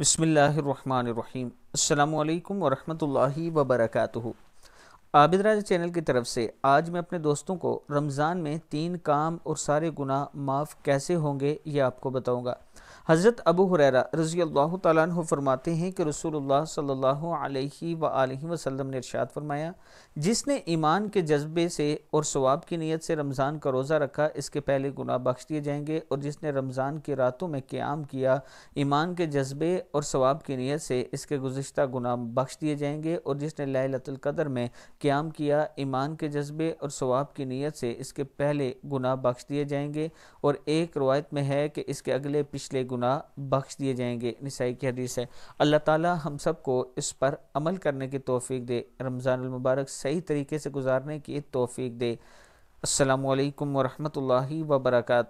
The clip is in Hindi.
बसमीम् अल्लाम वरहमतुल्लाहि वबरकातुहु आबिद राज चैनल की तरफ से आज मैं अपने दोस्तों को रमज़ान में तीन काम और सारे गुनाह माफ़ कैसे होंगे ये आपको बताऊंगा हज़रत अबू हुररा रज़ी अल्लाह तु फरमाते हैं कि रसूलुल्लाह सल्लल्लाहु अलैहि वसल्लम वसल्लम ने इरशाद फरमाया जिसने ईमान के जज्बे से और सवाब की नीयत से रमज़ान का रोज़ा रखा इसके पहले गुनाह बख्श दिए जाएंगे और जिसने रमज़ान की रातों में क़्याम किया ईमान के जज्बे और सवाब की नीयत से इसके गुज्त गुनाह बख्श दिए जाएंगे और जिसने लातुल्क़दर में क़्याम किया ईमान के जज्बे और सवाब की नीयत से इसके पहले गुनाह बख्श दिए जाएंगे और एक रवायत में है कि इसके अगले पिछले गुनाह बख्श दिए जाएंगे निसाई की हदीस है अल्लाह ताला हम सबको इस पर अमल करने की तोफ़ी दे मुबारक सही तरीके से गुजारने की तोफ़ी दे अल्लाम वरहमल वर्का